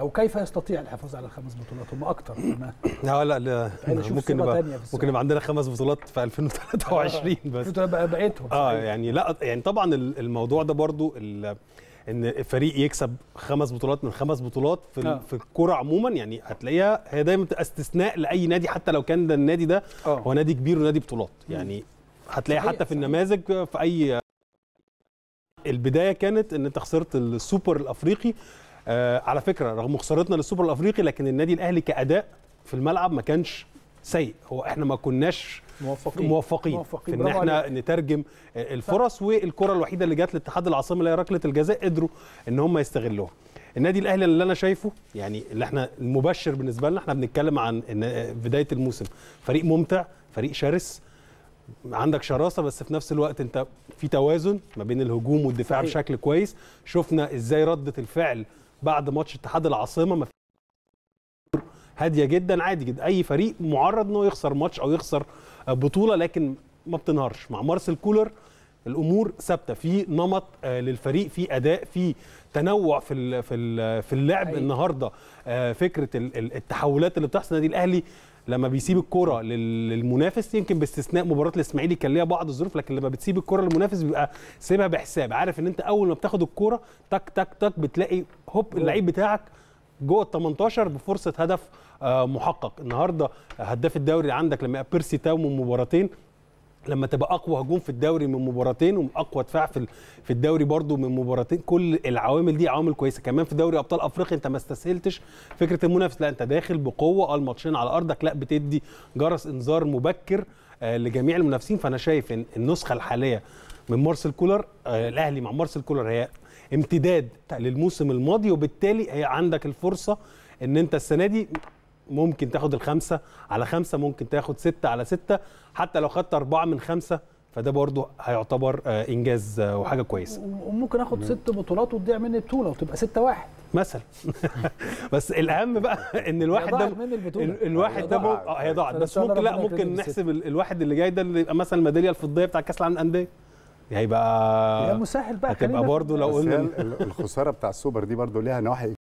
او كيف يستطيع الحفاظ على الخمس بطولات هم اكتر لا لا, لا يعني ممكن نبقى ممكن يبقى عندنا خمس بطولات في 2023 بس بقيتهم اه يعني لا يعني طبعا الموضوع ده برضو ان الفريق يكسب خمس بطولات من خمس بطولات في آه. في الكوره عموما يعني هتلاقيها هي دايما استثناء لاي نادي حتى لو كان ده النادي ده آه. هو نادي كبير ونادي بطولات يعني هتلاقيها حتى في النماذج في اي البدايه كانت ان انت خسرت السوبر الافريقي آه، على فكره رغم خسارتنا للسوبر الافريقي لكن النادي الاهلي كاداء في الملعب ما كانش سيء هو احنا ما كناش موفقين موفقين, موفقين. في ان احنا عليك. نترجم الفرص ف... والكره الوحيده اللي جت لاتحاد العاصمه اللي هي ركله الجزاء قدروا ان هم يستغلوها النادي الاهلي اللي انا شايفه يعني اللي احنا المبشر بالنسبه لنا احنا بنتكلم عن آه، بدايه الموسم فريق ممتع فريق شرس عندك شراسه بس في نفس الوقت انت في توازن ما بين الهجوم والدفاع صحيح. بشكل كويس شفنا ازاي رده الفعل بعد ماتش اتحاد العاصمه ما هاديه جدا عادي جدا اي فريق معرض انه يخسر ماتش او يخسر بطوله لكن ما بتنهارش مع مارسيل كولر الامور ثابته في نمط آه، للفريق في اداء في تنوع في في اللعب النهارده آه، فكره التحولات اللي بتحصل نادي الاهلي لما بيسيب الكرة للمنافس يمكن باستثناء مباراة الاسماعيلي كان ليها بعض الظروف لكن لما بتسيب الكرة للمنافس بيبقى سيبها بحساب عارف ان انت اول ما بتاخد الكرة تك تك تك بتلاقي هوب اللعيب بتاعك جوه ال 18 بفرصه هدف آه، محقق النهارده هداف الدوري عندك لما بيرسي تاو من مباراتين لما تبقى اقوى هجوم في الدوري من مباراتين واقوى دفاع في في الدوري برضو من مباراتين كل العوامل دي عوامل كويسه كمان في دوري ابطال افريقيا انت ما استسهلتش فكره المنافس لا انت داخل بقوه أه، الماتشين على ارضك لا بتدي جرس انذار مبكر أه، لجميع المنافسين فانا شايف ان النسخه الحاليه من مارسيل كولر أه، الاهلي مع مارسيل كولر هي امتداد للموسم الماضي وبالتالي هي عندك الفرصه ان انت السنه دي ممكن تاخد الخمسه على خمسه ممكن تاخد سته على سته حتى لو خدت اربعه من خمسه فده برضه هيعتبر آه، انجاز آه، وحاجه كويسه وممكن اخد ست بطولات وتضيع مني بطوله وتبقى ستة واحد مثلا بس الاهم بقى ان الواحد ده الواحد ده هي ضاعت بس ممكن لا ممكن نحسب الواحد اللي جاي ده اللي يبقى مثلا الميداليه الفضيه بتاع كاس العالم للانديه هيبقى يا مسهل بقى هتبقى برضه لو قلنا الخساره بتاع السوبر دي برضه ليها نواحي